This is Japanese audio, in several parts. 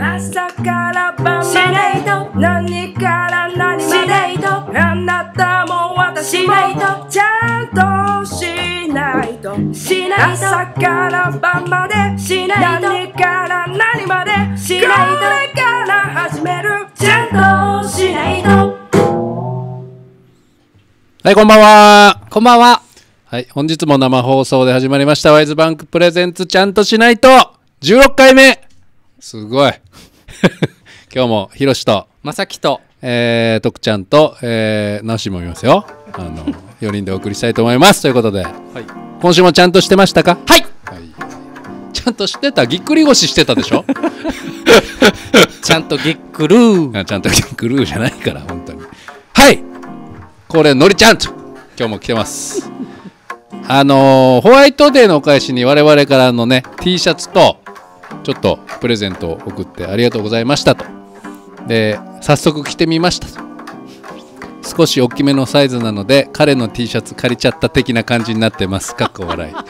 朝から晩までと何から何までとあなたも私もちゃんとしないとしな朝から晩までしないと何から何までしないとこれから始めるちゃんとしないとはいこんばんはこんばんははい、本日も生放送で始まりました。ワイズバンクプレゼンツちゃんとしないと16回目すごい。今日もひろしとまさきとえー、徳ちゃんと、えー、ナシもいますよあの4 人でお送りしたいと思いますということで、はい、今週もちゃんとしてましたかはい、はい、ちゃんとしてたぎっくり腰してたでしょ ちゃんとぎっくるーちゃんとぎっくるーじゃないから本当にはいこれのりちゃんと今日も来てますあのー、ホワイトデーのお返しに我々からのね T シャツとちょっとプレゼントを送ってありがとうございましたと。で、早速着てみましたと。少し大きめのサイズなので彼の T シャツ借りちゃった的な感じになってます。かっこ笑い。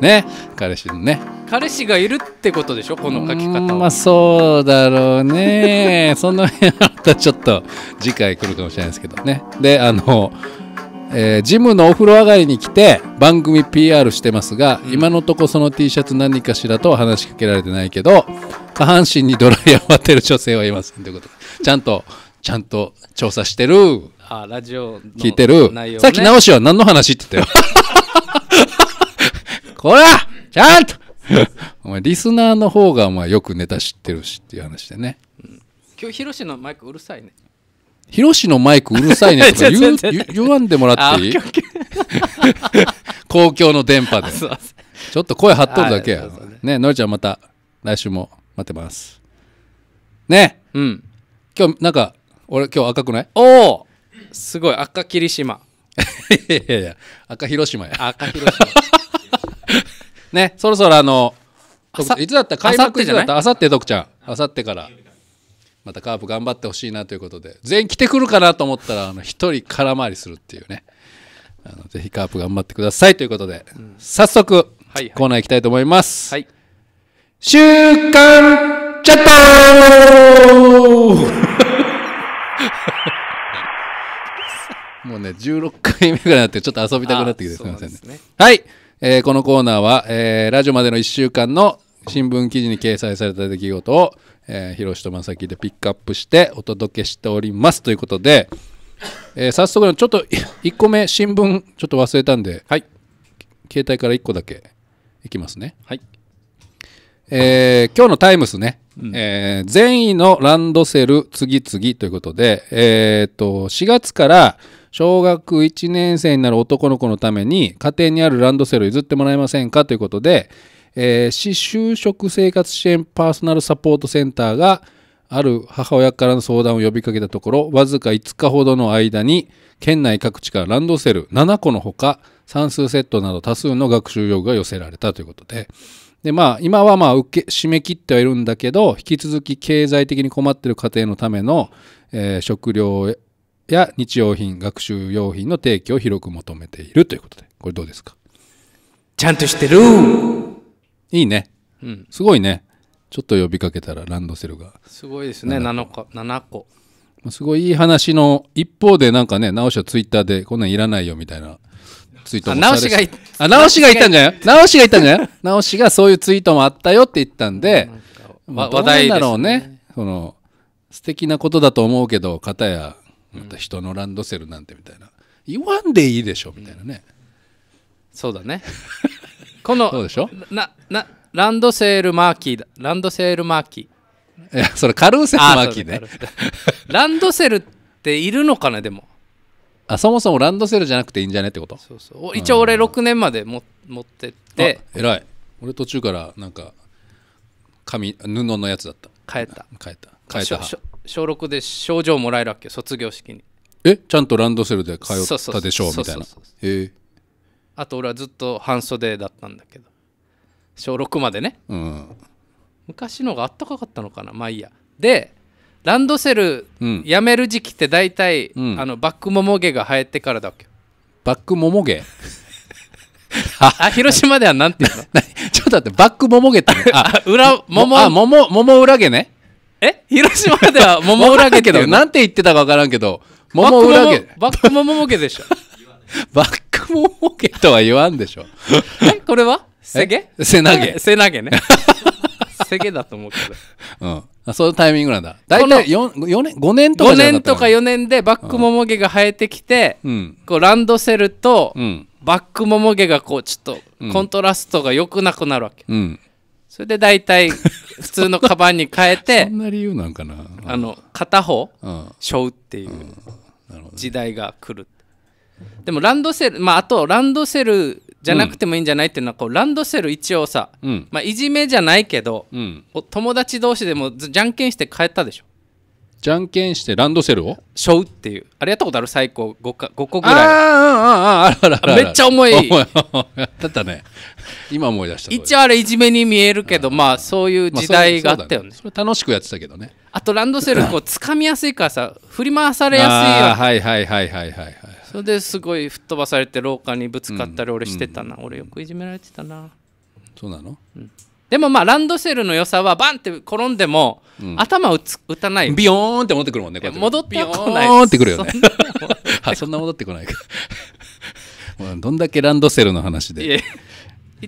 ね彼氏のね彼氏がいるってことでしょこの書き方まあそうだろうねその辺はまたちょっと次回来るかもしれないですけどねであのえー、ジムのお風呂上がりに来て番組 PR してますが、うん、今のとこその T シャツ何かしらとは話しかけられてないけど下半身にドライヤーを当てる女性はいませんということちゃんとちゃんと調査してるあラジオ聞いてる、さっき直しは何の話って言ったよ こらちゃんとお前リスナーの方がお前よくネタ知ってるしっていう話でね、うん、今日ヒロシのマイクうるさいねヒロシのマイクうるさいねとか言 言わんでもらっていい 公共の電波で。ちょっと声張っとるだけや。ね、のりちゃんまた来週も待ってます。ね。うん。今日なんか、俺今日赤くないおおすごい、赤霧島。いやいやいや、赤広島や。赤広島。ね、そろそろあの、いつだった開幕いゃなったあさって徳ちゃん。あさってから。またカープ頑張ってほしいなということで、全員来てくるかなと思ったら、あの、一人空回りするっていうね。あの、ぜひカープ頑張ってくださいということで、うん、早速、はいはい、コーナー行きたいと思います。はい。週刊チャット もうね、16回目ぐらいになって、ちょっと遊びたくなってきて、すみませんね。ねはい、えー、このコーナーは、えー、ラジオまでの1週間の新聞記事に掲載された出来事を、えー、広志と正樹でピックアップしてお届けしておりますということで、えー、早速ちょっと1個目新聞ちょっと忘れたんで、はい、携帯から1個だけいきますね、はいえー、今日の「タイムスね」うん、えー、善意のランドセル次々ということで、えーと、4月から小学1年生になる男の子のために家庭にあるランドセルを譲ってもらえませんかということで、えー、市就職生活支援パーソナルサポートセンターがある母親からの相談を呼びかけたところ、わずか5日ほどの間に、県内各地からランドセル7個のほか、算数セットなど多数の学習用具が寄せられたということで、で、まあ、今はまあ、受け、締め切ってはいるんだけど、引き続き経済的に困っている家庭のための、えー、食料や日用品、学習用品の提供を広く求めているということで、これどうですかちゃんとしてるいいね、うん、すごいねちょっと呼びかけたらランドセルがすごいですね7個7個すごいいい話の一方でなんかね直しはツイッターでこんなんいらないよみたいなツイートも直しがいあ直しがいたんじゃない直しがいたんじゃない直しがそういうツイートもあったよって言ったんで話題だろうね、その素敵なことだと思うけど片やまた人のランドセルなんてみたいな、言わんでいいでしょみたいなね、そうだね このうでしょななランドセールマーキーだランドセールマーキーいやそれカルーセルマーキーねランドセルっているのかなでもあそもそもランドセルじゃなくていいんじゃねってことそうそう一応俺6年までも持ってってらい俺途中からなんか紙布のやつだった変えた変えた変えた小6で賞状もらえるわけ卒業式にえちゃんとランドセルで通ったでしょうみたいなへえーあと俺はずっと半袖だったんだけど小6までね、うん、昔のがあったかかったのかなまあいいやでランドセルやめる時期って大体、うん、あのバックもも毛が生えてからだっけバックもも毛 あ広島ではなんていうの ちょっと待ってバックもも毛ってあ 裏ももあもももも裏毛ねえ広島ではもも裏毛けどなんて言ってたか分からんけどもも裏毛バックもも毛でしょ バックモンポケッは言わんでしょ。えこれはせげ背投げ。背投げね。せげだと思うけど。うん。あそういうタイミングなんだ。だい体 4, 4年、5年とかじゃなか5年とか4年でバックモモ毛が生えてきて、うん、こうランドセルと、バックモモ毛がこうちょっとコントラストが良くなくなるわけ。うん、それで大体普通のカバンに変えて、そんな理由なんかな。あの、片方、うん、しょうっていう時代が来る。でもランドセルまああとランドセルじゃなくてもいいんじゃないっていうのはこうランドセル一応さ、うんまあ、いじめじゃないけど、うん、お友達同士でもじゃんけんして帰ったでしょじゃんけんしてランドセルをしょうっていうあれやったことある最高 5, か5個ぐらいあああああらあらあらめっちゃ重い重ったっね今思い出した一応あれいじめに見えるけどまあそういう時代があったよね,、それ楽しくやってたけどねあとランドセルこう掴みやすいからさ振り回されやすいよはいはいはいはいはいはいそれですごい吹っ飛ばされて廊下にぶつかったり俺してたな、俺よくいじめられてたなそうなの、うん、でもまあランドセルの良さはバンって転んでも、頭打つ打たないビヨーンって戻ってくるもんねこうやって戻ってこないビヨーンってくるよね そんな戻ってこないか どんだけランドセルの話で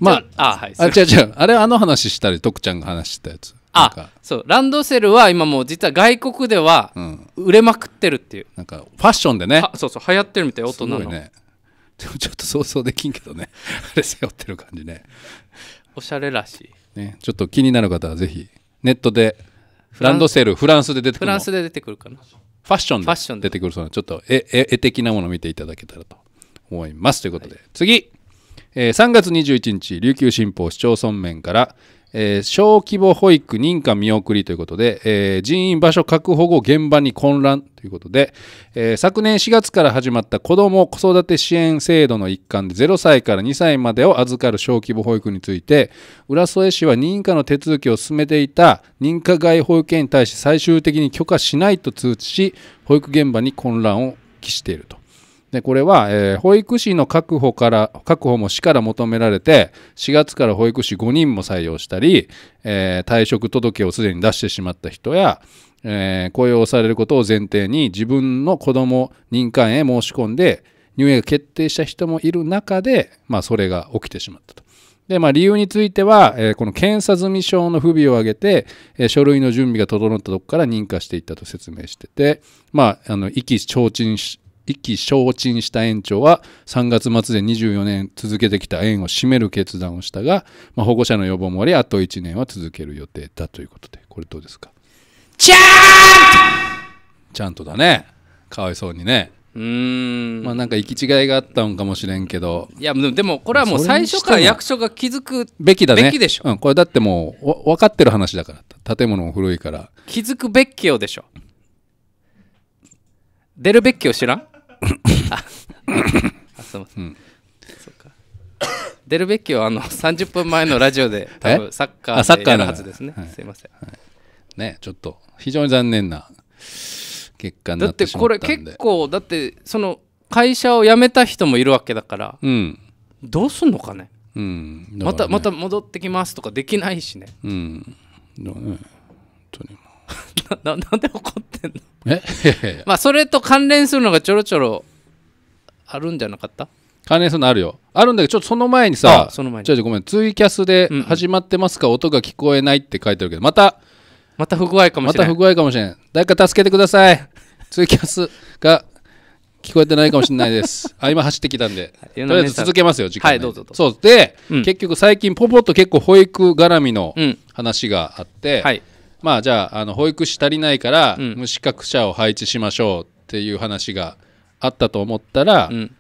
まああ,、はい、あ違う違うあれあの話したり徳ちゃんが話したやつあそうランドセルは今もう実は外国では売れまくってるっていう、なんかファッションでねそうそう流行ってるみたい大人のねでもちょっと想像できんけどね あれ背負ってる感じねおしゃれらしい、ね、ちょっと気になる方はぜひネットでランドセルフランスで出てくるフランスで出てくるかなファッションでファッション出てくるそうなちょっと絵絵的なものを見ていただけたらと思いますということで、はい、次、えー、3月21日琉球新報市町村面から「えー、小規模保育認可見送りということで、えー、人員場所確保後現場に混乱ということで、えー、昨年4月から始まった子ども子育て支援制度の一環で0歳から2歳までを預かる小規模保育について浦添市は認可の手続きを進めていた認可外保育園に対し最終的に許可しないと通知し保育現場に混乱を期しているとでこれは、えー、保育士の確保から確保も市から求められて4月から保育士5人も採用したり、えー、退職届をすでに出してしまった人や、えー、雇用されることを前提に自分の子ども認可へ申し込んで入園が決定した人もいる中で、まあ、それが起きてしまったと。で、まあ、理由については、えー、この検査済証の不備を挙げて、えー、書類の準備が整ったところから認可していったと説明してて、まあ、あの意気消沈し意気消沈した園長は3月末で24年続けてきた園を閉める決断をしたが、まあ、保護者の予防もありあと1年は続ける予定だということでこれどうですかちゃんとちゃんとだねかわいそうにねうんまあなんか行き違いがあったんかもしれんけどいやでもこれはもう最初から役所が気づくべきだねべきでしょ、うん、これだってもう分かってる話だから建物も古いから気づくべきよでしょ出るべきを知らんあすいません、うん、そうか出るべきはあの30 分前のラジオで多分サッカーでやるはずですね、はい、すいません、はい、ねちょっと非常に残念な結果になってしまったんでだってこれ結構だってその会社を辞めた人もいるわけだから、うん、どうすんのかね,、うん、ね、またまた戻ってきますとかできないしねうんね本当に な なんで怒ってんのえ まあそれと関連するのがちょろちょろあるんじゃなかった関連するのあるよあるんだけどちょっとその前にさその前にちょちごめんツイキャスで始まってますか、うん、音が聞こえないって書いてあるけどまたまた不具合かもしれないまた不具合かもしれない誰か助けてくださいツイキャスが聞こえてないかもしれないですあ今走ってきたんでとりあえず続けますよ時間はいどうぞそうで、うん、結局最近ポポと結構保育絡みの話があって、うん、はいまあじゃああの保育士足りないから無資格者を配置しましょうっていう話があったと思ったら、うん、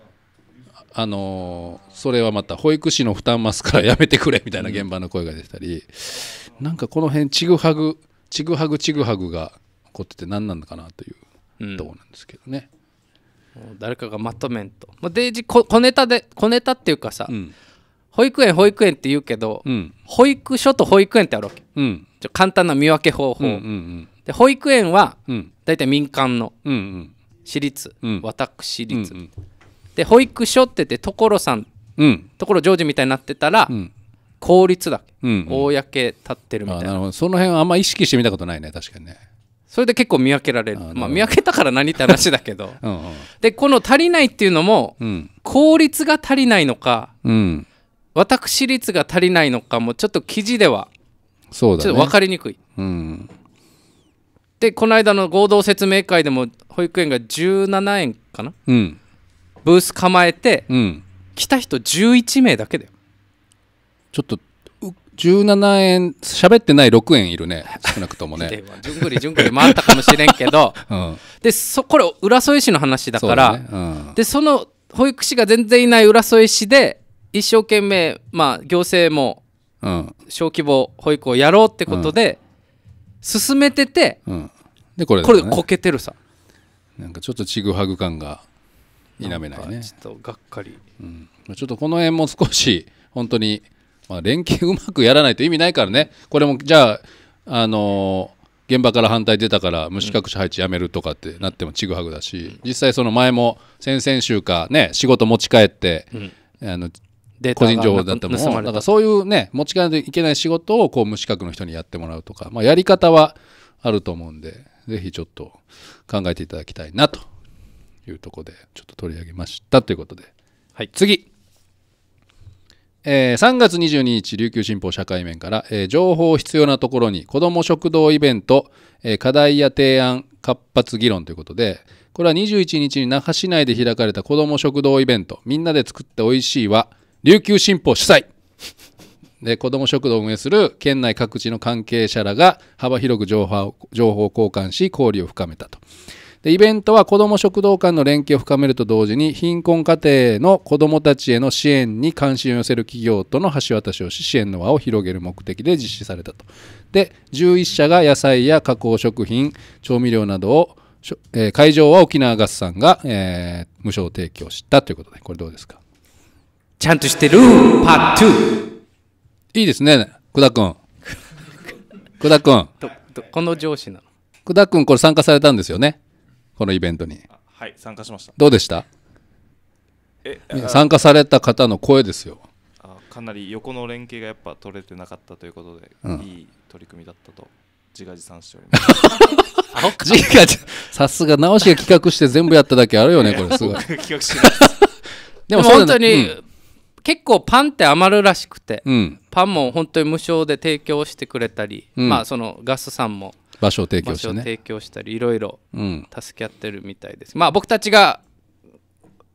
あのー、それはまた保育士の負担増すからやめてくれみたいな現場の声が出たり、うん、なんかこの辺ちぐはぐちぐはぐちぐはぐが起こってて何なのかなというとこなんですけどね。うん、誰かがまとめんと。で小ネタで小ネタっていうかさ、うん、保育園保育園って言うけど、うん、保育所と保育園ってあるわけ、うん、簡単な見分け方法、うんうんうん、で保育園は、うん、大体民間の、うんうん、私立、うん、私立、うんうん、で保育所って言って所さん、うん、所ジョージみたいになってたら、公立だ、うんうん、公立ってるみたいなその辺あんま意識してみたことないね確かにねそれで結構見分けられるまあ、見分けたから何って話だけど うん、でこの足りないっていうのも、うん、効率が足りないのか、うん、私立が足りないのかもちょっと記事ではそうだ、ね、ちょっと分かりにくい、うん、でこの間の合同説明会でも保育園が17円かな、うん、ブース構えて、うん、来た人11名だけだよちょっと17円喋ってない6円いるね少なくともねじゅんぐりじゅんぐり回ったかもしれんけど、うん、でそこれ浦添市の話だからそ、ねうん、でその保育士が全然いない浦添市で一生懸命、まあ、行政もうん小規模保育をやろうってことで進めてて、うん、でこれこれでこけてるさなんかちょっとちぐはぐ感が否めないねちょっとがっかりうんまあちょっとこの辺も少し本当に、まあ、連携うまくやらないと意味ないからねこれもじゃあ、あのー現場から反対出たから無資格者配置やめるとかってなってもちぐはぐだし、実際その前も先々週かね仕事持ち帰って、あのデータ個人情報だったものだからそういうね、持ち帰らないといけない仕事をこう無資格の人にやってもらうとか、まあ、やり方はあると思うんで、ぜひちょっと考えていただきたいなというとこで、ちょっと取り上げましたということで。はい、次。えー、3月22日、琉球新報社会面から、えー、情報必要なところに子ども食堂イベント、えー、課題や提案、活発議論ということで、これは21日に那覇市内で開かれた子ども食堂イベント、みんなで作っておいしいは、琉球新報主催で子ども食堂を運営する県内各地の関係者らが幅広く情報情報交換し交流を深めたとでイベントは子ども食堂間の連携を深めると同時に貧困家庭の子どもたちへの支援に関心を寄せる企業との橋渡しをし支援の輪を広げる目的で実施されたとで11社が野菜や加工食品調味料などを、えー、会場は沖縄ガスさんが、えー、無償提供したということでこれどうですかちゃんとしてるパート2いいですね久田君 久田君この上司なの久田君これ参加されたんですよねこのイベントにはい参加しましたどうでしたえ参加された方の声ですよかなり横の連携がやっぱ取れてなかったということで、うん、いい取り組みだったと自画自賛しております さすが直しが企画して全部やっただけあるよねこれすごいでも本当に、結構パンって余るらしくて、うん、パンも本当に無償で提供してくれたり、うん、まあそのガスさんも場所を提供して、ね、提供したりいろいろ助け合ってるみたいです、まあ僕たちが、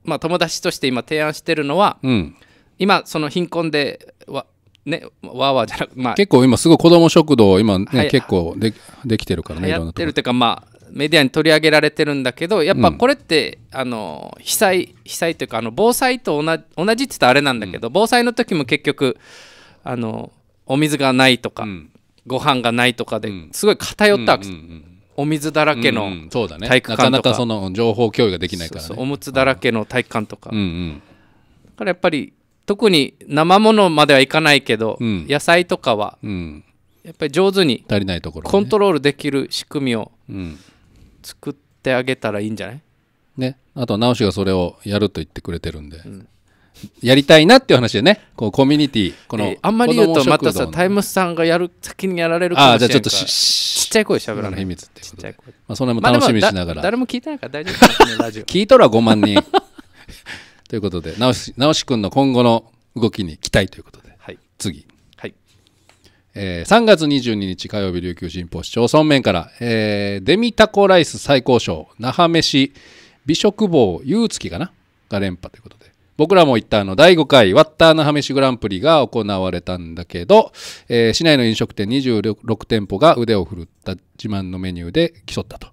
まあ、友達として今提案してるのは、今その貧困ではね、わーわーじゃなく、まあ、結構今すごい子ども食堂今ね、結構でできてるからねいろんなところ。やってるというかまあメディアに取り上げられてるんだけどやっぱこれって、うん、あの被災被災というかあの防災と同じ同じって言ったらあれなんだけど、うん、防災の時も結局あのお水がないとか、うん、ご飯がないとかですごい偏ったお水だらけの体育館とか、うんうんね、なかなかその情報共有ができないから、ね、そうそうおむつだらけの体育館とか、うんうん、だからやっぱり特に生ものまではいかないけど、うん、野菜とかは、うんやっぱり上手にコントロールできる仕組みを作ってあげたらいいんじゃないねあと直しがそれをやると言ってくれてるんで、うん、やりたいなっていう話でねこうコミュニティこの、えー、あんまり言うとまたさタイムスさんがやる先にやられるかもしれないあじゃあちょっとちっちゃい声しゃべらない秘密ってちっちゃい声、まあ、その辺も楽しみしながら、まあ、誰も聞いてないから大丈夫ラジオ聞いとら5万人ということで直し直し君の今後の動きに期待ということで、はい、次えー、3月22日火曜日琉球新報市町村面から、えー、デミタコライス最高賞那覇飯美食坊ゆうつきかなが連覇ということで僕らも行ったあの第5回ワッター那覇飯グランプリが行われたんだけど、えー、市内の飲食店26店舗が腕を振るった自慢のメニューで競ったと。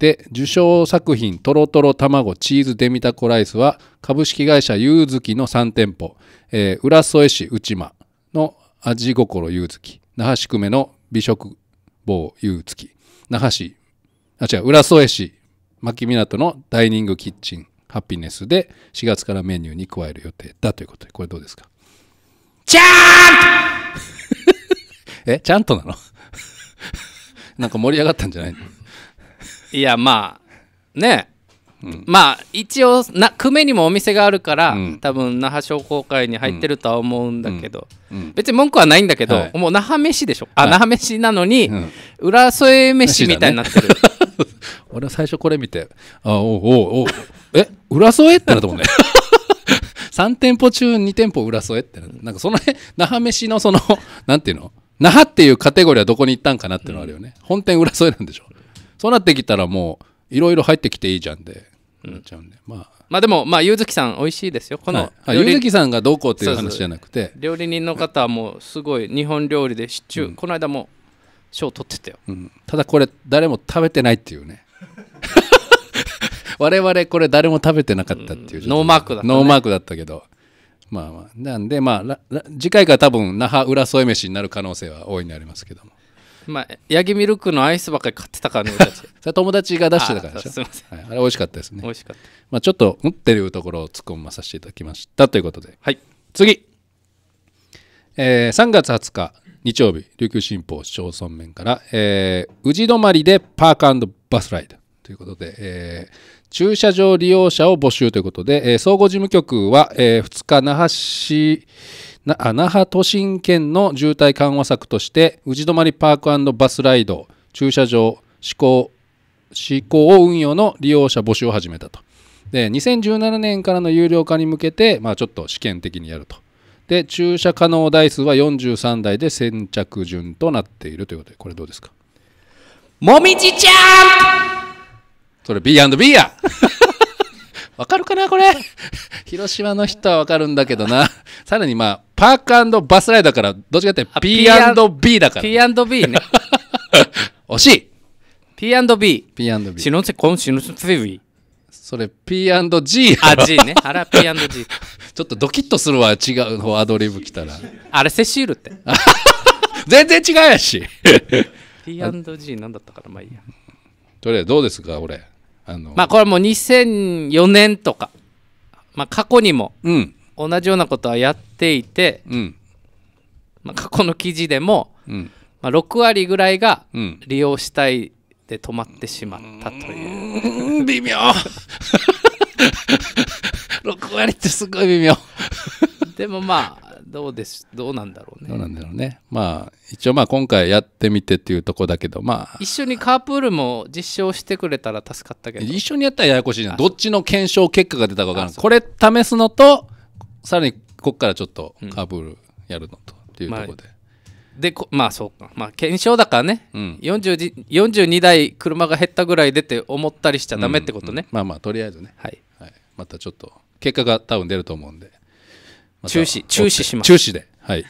で受賞作品とろとろ卵チーズデミタコライスは株式会社ゆうずきの3店舗、えー、浦添市内間の味心ゆうき那覇宿目の美食坊ゆうき那覇市あ違う浦添市牧港のダイニングキッチンハピネスで4月からメニューに加える予定だということでこれどうですかちゃーん えちゃんとなの なんか盛り上がったんじゃないのいやまあねえうん、まあ一応な久米にもお店があるから、うん、多分那覇商工会に入ってるとは思うんだけど、うん、別に文句はないんだけど、はい、もう那覇飯でしょあ、はい、那覇飯なのに、浦添飯みたいになってる、ね、俺は最初これ見てあおおおえ浦添ってなったもんね3 店舗中2店舗浦添ってなんかその辺那覇飯のそのなんていうの那覇っていうカテゴリーはどこに行ったんかなっていうのあるよね、本店浦添なんでしょそうなってきたらもういろいろ入ってきていいじゃんでなっちゃうんで、まあまあでもまあ柚月さん美味しいですよこの柚月、はきさんがどうこうっていう話じゃなくて料理人の方はもうすごい日本料理でシチュー、うん、この間も賞取ってたよ、うん、ただこれ誰も食べてないっていうね 我々これ誰も食べてなかったっていう、うん、ノーマークだった、ね、ノーマークだったけどまあまあなんでまあ次回から多分那覇浦添え飯になる可能性は大いにありますけどもまあヤギミルクのアイスばっかり買ってたからね俺た それ友達が出してたからでしょあすいません、はい、あれ美味しかったですね美味しかったまあちょっとうっていうところを突っ込まさせていただきましたということではい次、えー、3月20日日曜日琉球新報市町村面から、えー、宇治止まりでパークバスライドということで、えー、駐車場利用者を募集ということで、えー、総合事務局は、えー、2日那覇市那覇都心圏の渋滞緩和策として宇治泊パークバスライド駐車場施行行運用の利用者募集を始めたとで2017年からの有料化に向けて、まあ、ちょっと試験的にやるとで駐車可能台数は43台で先着順となっているということでこれどうですかもみじちゃんそれ B&B やわかるかなこれ 広島の人はわかるんだけどな。さらにまあ、パークバスライーから、どっちかって P&B だから。P&B ね。惜しい !P&B。P&B。シノセコンシノセフィビ。それ P&G あ、G ね。あら P&G。ちょっとドキッとするわ、違うアドリブ来たら。あれセシールって。全然違うやし。P&G なんだったからまあいいや。とりあえずどうですか、俺。あのまあこれもう2004年とか、まあ、過去にも同じようなことはやっていて、うん、まあ、過去の記事でも、うん、まあ、6割ぐらいが利用したいで止まってしまったという、うん、微妙6 割ってすごい微妙でもまあどうですどうなんだろうねどうなんだろうねまあ一応まあ今回やってみてっていうとこだけどまあ一緒にカープールも実証してくれたら助かったけど一緒にやったらややこしいなどっちの検証結果が出たか分からんこれ試すのとさらにここからちょっとカープールやるのと、っていうとこで、まあでまあそうかまあ検証だからね、うん、42台車が減ったぐらい出て思ったりしちゃダメってことね、うんうん、まあまあとりあえずねはい、はい、またちょっと結果が多分出ると思うんで中止、中止します。中止で。はい。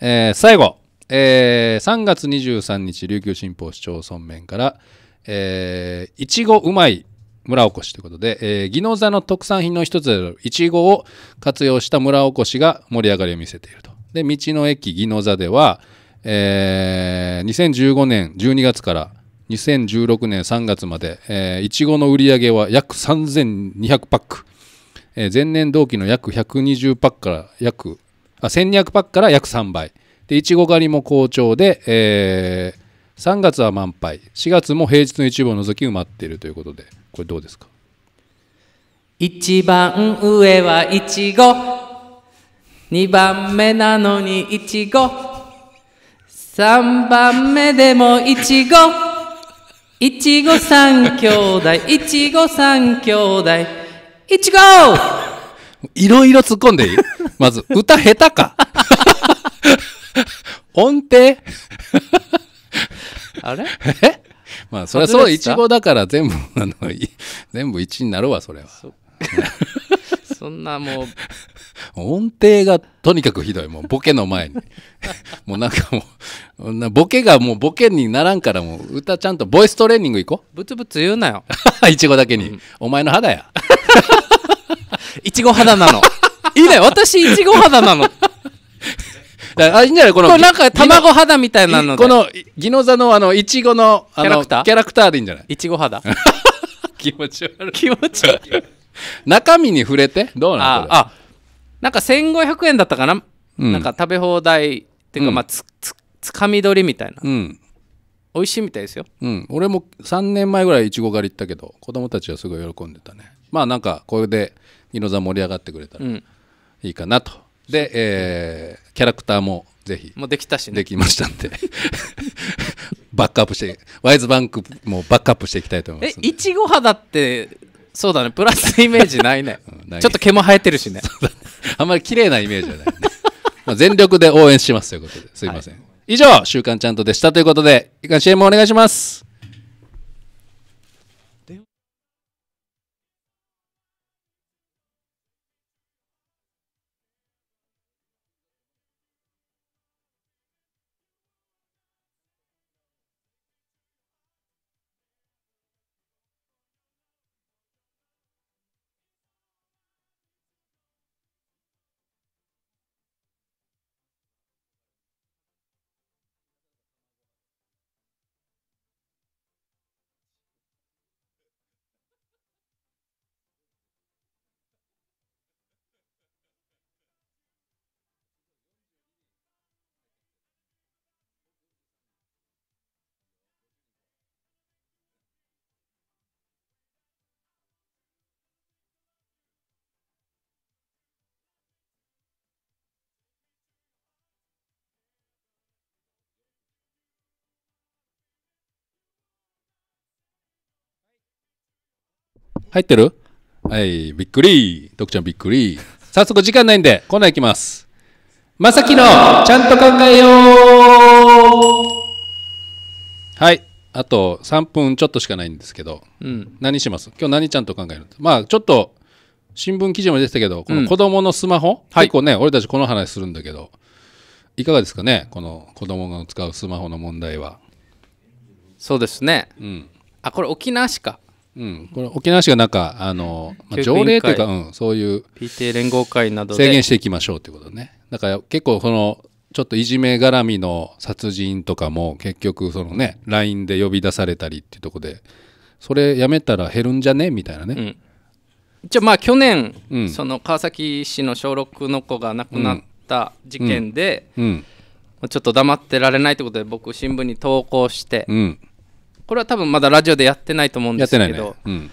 えー、最後、えー、3月23日、琉球新報市町村面から、えー、いちごうまい村おこしということで、えー、技能座の特産品の一つであるいちごを活用した村おこしが盛り上がりを見せていると。で、道の駅技能座では、えー、2015年12月から2016年3月まで、えー、いちごの売り上げは約3200パックえー、前年同期の約120パックから約あ1200パックから約3倍でいちご狩りも好調で、えー、3月は満杯4月も平日の一部を除き埋まっているということでこれどうですか一番上はいちご2番目なのにいちご3番目でもいちごいちご3兄弟いちご3兄弟いちごいろいろ突っ込んでいいまず、歌下手か。音程 あれえまあ、それはそう、いちごだから全部、あの、全部1になるわ、それは。そんなもう。音程がとにかくひどい。もうボケの前に。もうなんかもう、ボケがもうボケにならんからもう歌ちゃんとボイストレーニング行こう。ブツブツ言うなよ。いちごだけに。うん、お前の肌や。いちご肌なの。いいね、私、いちご肌なの。あいいんじゃないこのこれなんか卵肌みたいなのでこのギノザのあのいちごのあのキャラクターでいいんじゃないいちご肌 気持ち悪い気持ち悪い 中身に触れてどうなんのこあなんか1500円だったかな、うんなんか食べ放題っていうか、うんまあつつつかみ取りみたいなうん美味しいみたいですようん俺も3年前ぐらいいちご狩り行ったけど子供たちはすごい喜んでたねまあなんかこれで猪野さん盛り上がってくれたらいいかなと、うん、で、えー、キャラクターもぜひもうできたし、ね、できましたんで バックアップしてワイズバンクもバックアップしていきたいと思いますえいちご肌ってそうだねプラスイメージないね、うん、ちょっと毛も生えてるしね あんまり綺麗なイメージはない、ね、まあ全力で応援しますということですいません、はい、以上「週刊ちゃんと」でしたということでいかん支援もお願いします入ってるはい、びっくり。徳ちゃんびっくり。早速時間ないんで、コーナー行きます。まさきの、ちゃんと考えようはい、あと3分ちょっとしかないんですけど、うん、何します今日何ちゃんと考えるまあ、ちょっと、新聞記事も出てたけど、この子供のスマホ、うん、結構ね、はい、俺たちこの話するんだけど、いかがですかねこの子供が使うスマホの問題は。そうですね。うん。あ、これ沖縄市か。うん、これ沖縄市がなんかあの、まあ、条例というか、うん、そういう PTA 連合会など制限していきましょうということねだから結構そのちょっといじめ絡みの殺人とかも結局そのね LINE で呼び出されたりっていうとこでそれやめたら減るんじゃねみたいなね、うん、一応まあ去年、うん、その川崎市の小6の子が亡くなった事件で、うん、うん、ちょっと黙ってられないということで僕新聞に投稿して、うんこれは多分まだラジオでやってないと思うんですけど、ねうん、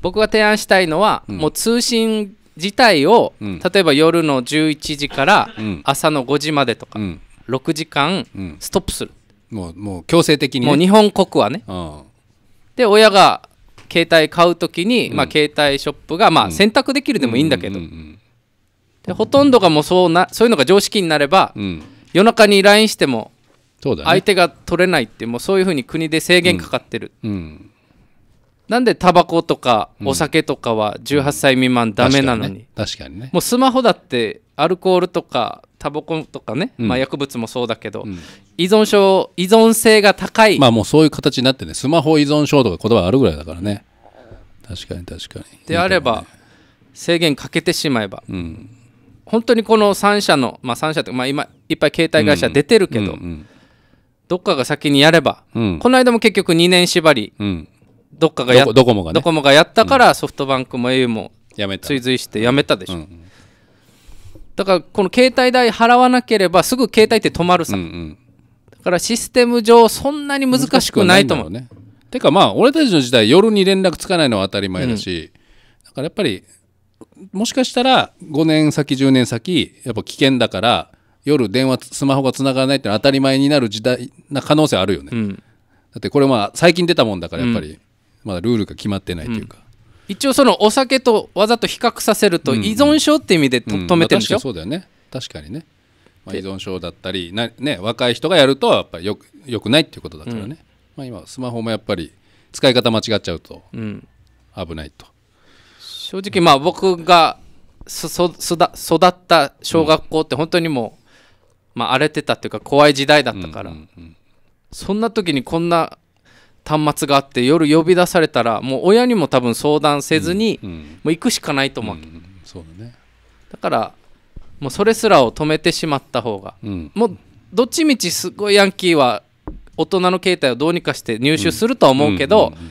僕が提案したいのは、うん、もう通信自体を、うん、例えば夜の11時から朝の5時までとか、うん、6時間ストップする、もうもう強制的に、ね、もう日本国はねで親が携帯買う時に、まあ、携帯ショップが、まあ、選択できるでもいいんだけど、でほとんどがもうそうなそういうのが常識になれば、夜中に LINE してもそうだ、ね、相手が取れないってもうそういうふうに国で制限かかってる、うんうん、なんでタバコとかお酒とかは18歳未満ダメなのに、確かにね、ね、もうスマホだってアルコールとかタバコとかね、まあ、薬物もそうだけど、依存症依存性が高いまあもうそういう形になってねスマホ依存症とか言葉あるぐらいだからね確かに確かにであれば、制限かけてしまえば、うん、本当にこの3社の、まあ、3社って、まあ今、今いっぱい携帯会社出てるけど、うんうんうんどっかが先にやれば、うん、この間も結局2年縛り、うん、どっかがやドコモが、ね、やったから、ソフトバンクも au も追随してやめたでしょ、うん、だからこの携帯代払わなければすぐ携帯って止まるさ、うんうん、だからシステム上そんなに難しくないと思うねてかまあ俺たちの時代夜に連絡つかないのは当たり前だし、だからやっぱりもしかしたら5年先10年先やっぱ危険だから夜電話スマホがつながらないってのは当たり前になる時代な可能性あるよね、うん、だってこれまあ最近出たもんだからやっぱりまだルールが決まってないというか、うん、一応そのお酒とわざと比較させると依存症って意味でと、うん、止めてるんでしょ、まあ、そうだよね確かにね、まあ、依存症だったりな、ね、若い人がやるとやっぱりよくよくないっていうことだからね、まあ、今スマホもやっぱり使い方間違っちゃうと危ないと、正直まあ僕がそそ育った小学校って本当にもうまあ、荒れてたっていうか怖い時代だったから、うんうんうん、そんな時にこんな端末があって夜呼び出されたらもう親にも多分相談せずに、うんうん、もう行くしかないと思ううんうん、そうだね、だからもうそれすらを止めてしまった方が、うん、もうどっちみちすごいヤンキーは大人の携帯をどうにかして入手するとは思うけど、うんうんうんうん、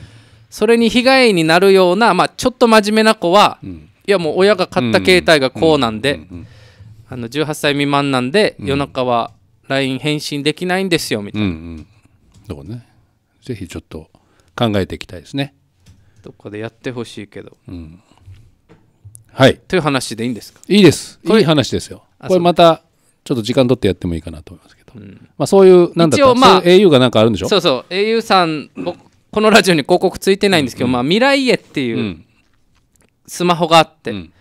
それに被害になるような、まあ、ちょっと真面目な子は、いやもう親が買った携帯がこうなんで。うんうんうんあの18歳未満なんで、夜中は LINE 返信できないんですよみたいな、うんうんねぜひちょっと考えていきたいですねどこでやってほしいけど、うん、はいという話でいいんですか、いいですいい話ですよこれまたちょっと時間取ってやってもいいかなと思いますけど、うん、まあ、そういうなんだっ一応まあそう au がなんかあるんでしょそうそう au さん僕このラジオに広告ついてないんですけど、まあ、未来へっていうスマホがあって、うん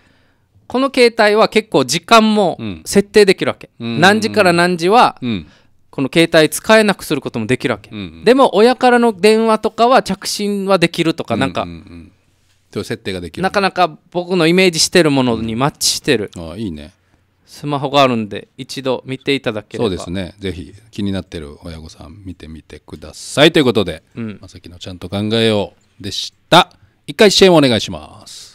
この携帯は結構時間も設定できるわけ、うん、何時から何時は、この携帯使えなくすることもできるわけ、うん、でも親からの電話とかは着信はできるとかなんか、うんうんうんそう設定ができるなかなか僕のイメージしてるものにマッチしてる、うん、あいいねスマホがあるんで一度見ていただければそうですねぜひ気になってる親御さん見てみてくださいということで、うん、まさきのちゃんと考えようでした一回 CM お願いします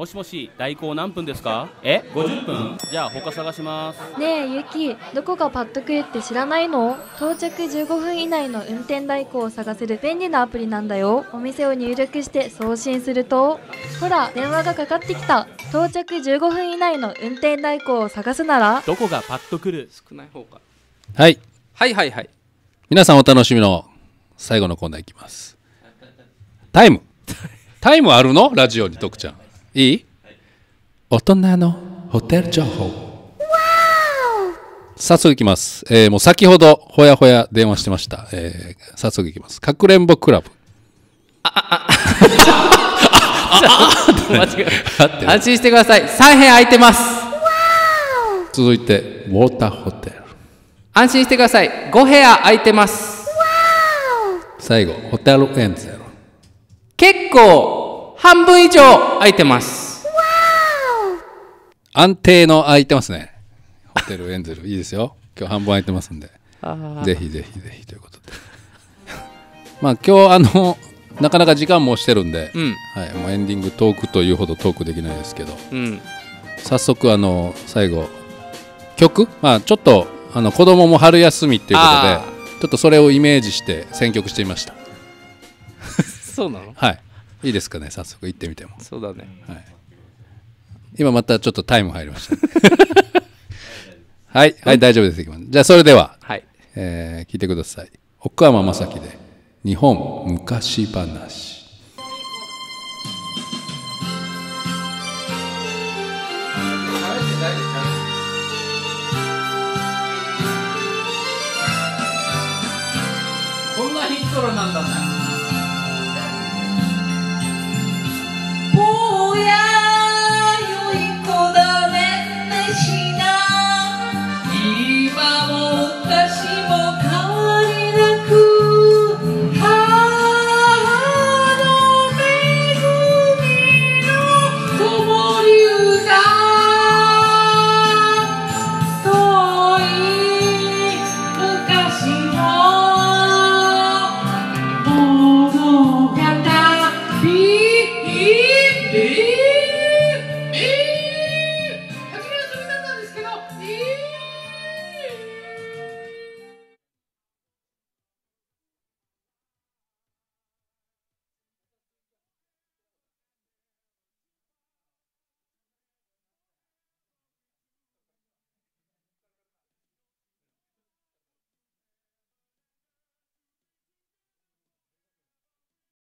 もしもし代行何分ですかえ50分じゃあ他探しますねえゆきどこがパッとクって知らないの到着15分以内の運転代行を探せる便利なアプリなんだよお店を入力して送信するとほら電話がかかってきた到着15分以内の運転代行を探すならどこがパッとくる少ない方かはいはいはいはい皆さんお楽しみの最後のコーナーいきますタイムタイムあるのラジオに徳ちゃんいい、はい、大人のホテル情報。早速いきます。えー、もう先ほど、ほやほや電話してました。えー、早速いきます。かくれんぼクラブ。あ、あ、あ、あ間違え安心してください。3編空いてます。続いて、ウォーターホテル。安心してください。5部屋空いてます。最後、ホテルエンゼル。結構、半分以上空いてます。安定の空いてますね。ホテルエンゼル。いいですよ。今日半分空いてますんで。ぜひぜひぜひということで。まあ今日あの、なかなか時間もしてるんで、うん、はい、もうエンディングトークというほどトークできないですけど、うん、早速あの、最後、曲まあちょっとあの子供も春休みということで、ちょっとそれをイメージして選曲してみました。そうなのはい。いいですかね早速行ってみてもそうだね、はい、今またちょっとタイム入りました、ね、はい、はい、大丈夫ですじゃあそれでは、はいえー、聞いてください奥山正樹で「日本昔話」こんなヒットロなんだね